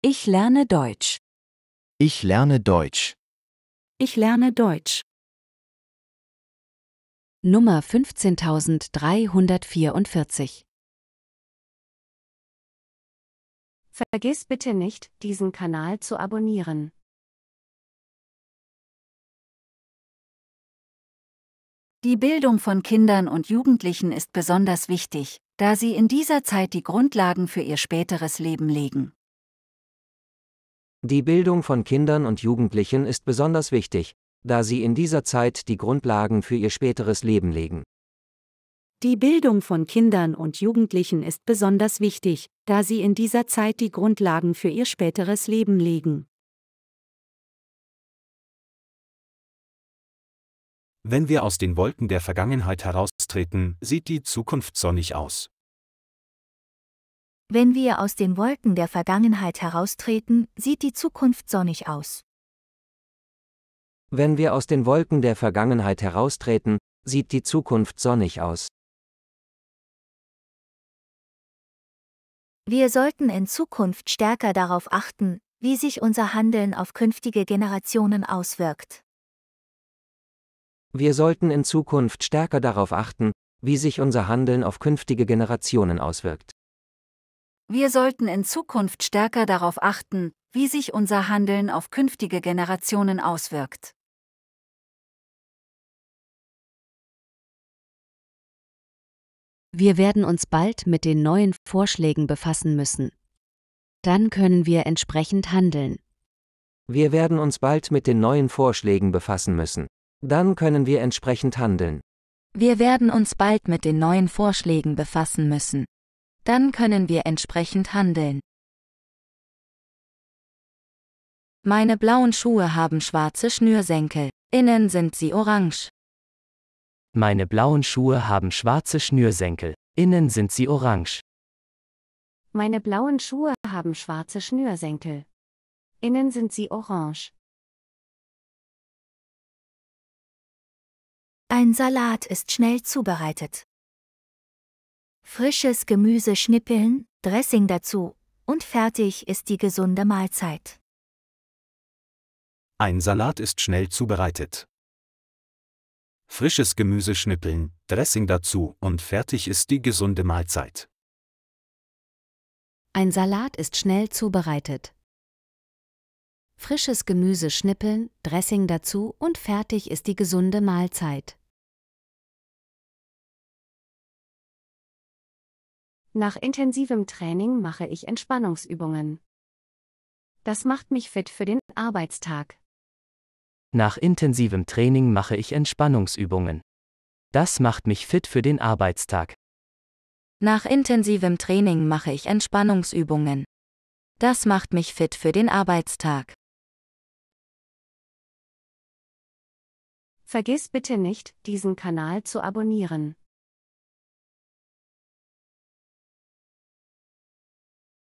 Ich lerne Deutsch. Ich lerne Deutsch. Ich lerne Deutsch. Nummer 15344 Vergiss bitte nicht, diesen Kanal zu abonnieren. Die Bildung von Kindern und Jugendlichen ist besonders wichtig, da sie in dieser Zeit die Grundlagen für ihr späteres Leben legen. Die Bildung von Kindern und Jugendlichen ist besonders wichtig, da sie in dieser Zeit die Grundlagen für ihr späteres Leben legen. Die Bildung von Kindern und Jugendlichen ist besonders wichtig, da sie in dieser Zeit die Grundlagen für ihr späteres Leben legen. Wenn wir aus den Wolken der Vergangenheit heraustreten, sieht die Zukunft sonnig aus. Wenn wir aus den Wolken der Vergangenheit heraustreten, sieht die Zukunft sonnig aus. Wenn wir aus den Wolken der Vergangenheit heraustreten, sieht die Zukunft sonnig aus. Wir sollten in Zukunft stärker darauf achten, wie sich unser Handeln auf künftige Generationen auswirkt. Wir sollten in Zukunft stärker darauf achten, wie sich unser Handeln auf künftige Generationen auswirkt. Wir sollten in Zukunft stärker darauf achten, wie sich unser Handeln auf künftige Generationen auswirkt. Wir werden uns bald mit den neuen Vorschlägen befassen müssen. Dann können wir entsprechend handeln. Wir werden uns bald mit den neuen Vorschlägen befassen müssen. Dann können wir entsprechend handeln. Wir werden uns bald mit den neuen Vorschlägen befassen müssen dann können wir entsprechend handeln. Meine blauen Schuhe haben schwarze Schnürsenkel. Innen sind sie orange. Meine blauen Schuhe haben schwarze Schnürsenkel. Innen sind sie orange. Meine blauen Schuhe haben schwarze Schnürsenkel. Innen sind sie orange. Ein Salat ist schnell zubereitet frisches Gemüse schnippeln, Dressing dazu, und fertig ist die gesunde Mahlzeit. Ein Salat ist schnell zubereitet. Frisches Gemüse schnippeln, Dressing dazu und fertig ist die gesunde Mahlzeit. Ein Salat ist schnell zubereitet. Frisches Gemüse schnippeln, Dressing dazu und fertig ist die gesunde Mahlzeit. Nach intensivem Training mache ich Entspannungsübungen. Das macht mich fit für den Arbeitstag. Nach intensivem Training mache ich Entspannungsübungen. Das macht mich fit für den Arbeitstag. Nach intensivem Training mache ich Entspannungsübungen. Das macht mich fit für den Arbeitstag. Vergiss bitte nicht, diesen Kanal zu abonnieren.